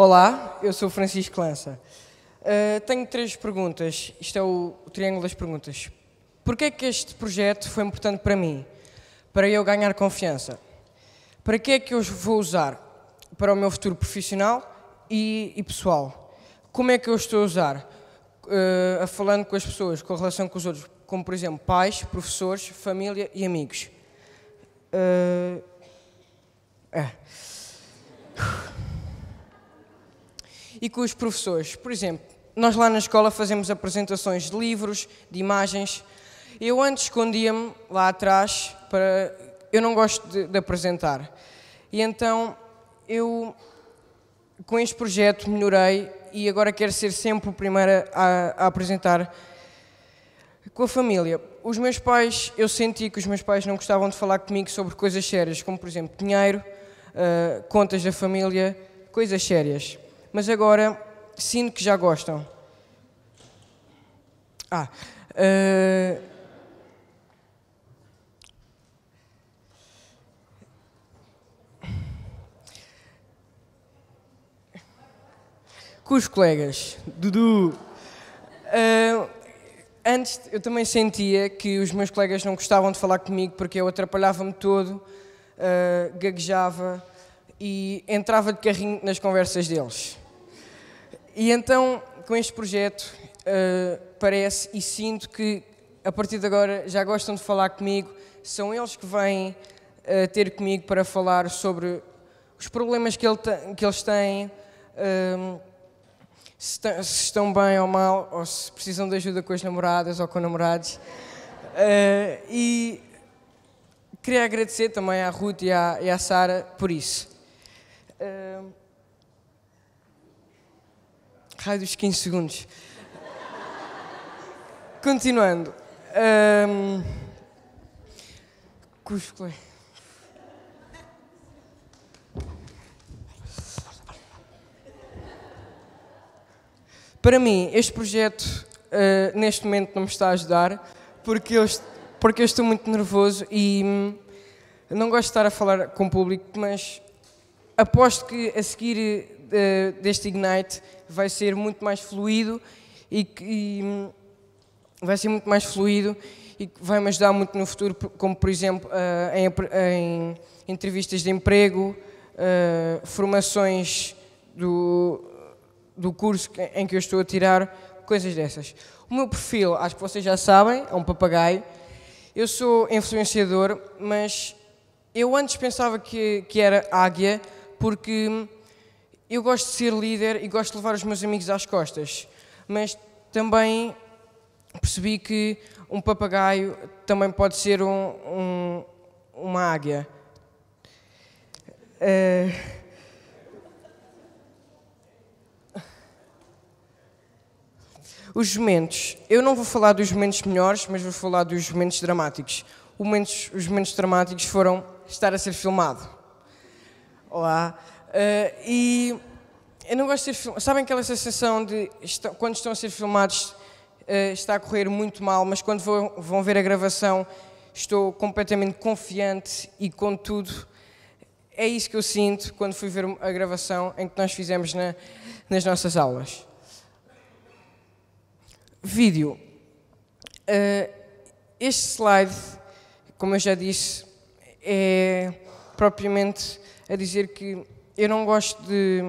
Olá, eu sou Francisco Lança. Uh, tenho três perguntas. Isto é o, o triângulo das perguntas. Porquê é que este projeto foi importante para mim? Para eu ganhar confiança? Para que é que eu vou usar? Para o meu futuro profissional e, e pessoal? Como é que eu estou a usar? Uh, a falando com as pessoas, com a relação com os outros, como por exemplo pais, professores, família e amigos. Uh, é. e com os professores. Por exemplo, nós lá na escola fazemos apresentações de livros, de imagens. Eu antes escondia-me lá atrás para. Eu não gosto de, de apresentar. E então eu, com este projeto, melhorei e agora quero ser sempre o primeiro a, a, apresentar com a família. Os meus pais, eu senti que os meus pais não gostavam de falar comigo sobre coisas sérias, como por exemplo dinheiro, uh, contas da família, coisas sérias mas agora sinto que já gostam. Ah. Uh... com os colegas. Dudu, uh, antes eu também sentia que os meus colegas não gostavam de falar comigo porque eu atrapalhava-me todo, uh, gaguejava e entrava de carrinho nas conversas deles. E então, com este projeto, uh, parece e sinto que a partir de agora já gostam de falar comigo, são eles que vêm uh, ter comigo para falar sobre os problemas que, ele que eles têm, uh, se, se, estão bem ou mal, ou se precisam de ajuda com as namoradas ou com namorados. Eh, e queria agradecer também à Ruth e à, e à Sara por isso. Uh, raio dos 15 segundos. Continuando. É. Para mim, este projeto uh, neste momento não me está a ajudar porque eu, porque eu estou muito nervoso e hum, não gosto de estar a falar com o público, mas aposto que a seguir uh, deste Ignite vai ser muito mais fluido e, e vai ser muito mais fluido e que vai me ajudar muito no futuro, como por exemplo eh, em, entrevistas de emprego, eh, formações do, do curso em que eu estou a tirar, coisas dessas. O meu perfil, acho que vocês já sabem, é um papagaio. Eu sou influenciador, mas eu antes pensava que, que era águia, porque eu gosto de ser líder e gosto de levar os meus amigos às costas, mas também percebi que um papagaio também pode ser um, um, uma águia. Uh... Os momentos, Eu não vou falar dos momentos melhores, mas vou falar dos momentos dramáticos. Momentos, os momentos dramáticos foram estar a ser filmado. Olá. Uh, e eu não gosto de ser filmado. Sabem aquela sensação de quando estão a ser filmados uh, está a correr muito mal, mas quando vou, vão ver a gravação estou completamente confiante e contudo é isso que eu sinto quando fui ver a gravação em que nós fizemos na, nas nossas aulas. Vídeo. Uh, este slide, como eu já disse, é propriamente a dizer que eu não gosto de,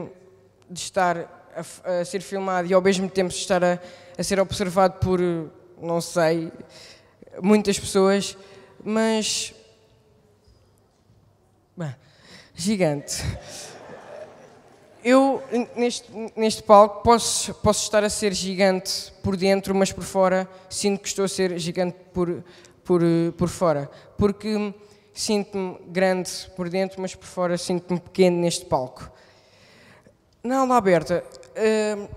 de estar a, a, ser filmado e ao mesmo tempo estar a, a ser observado por, não sei, muitas pessoas, mas. gigante. Eu, neste, neste palco, posso, posso estar a ser gigante por dentro, mas por fora sinto que estou a ser gigante por, por, por fora. Porque sinto-me grande por dentro, mas por fora sinto-me pequeno neste palco. Na aula aberta, hum,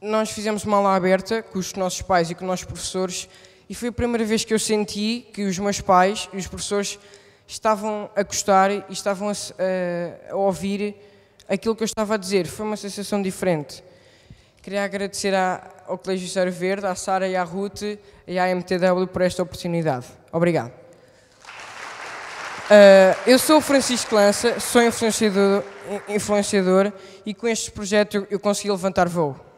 nós fizemos uma aula aberta com os nossos pais e com os nossos professores, e foi a primeira vez que eu senti que os meus pais e os professores estavam a gostar e estavam a, a, a ouvir aquilo que eu estava a dizer. Foi uma sensação diferente. Queria agradecer à, ao Colégio Zero Verde, à Sara e à Ruth e à MTW por esta oportunidade. Obrigado. Uh, eu sou o Francisco Lança, sou influenciador, influenciador e com este projeto eu consegui levantar voo.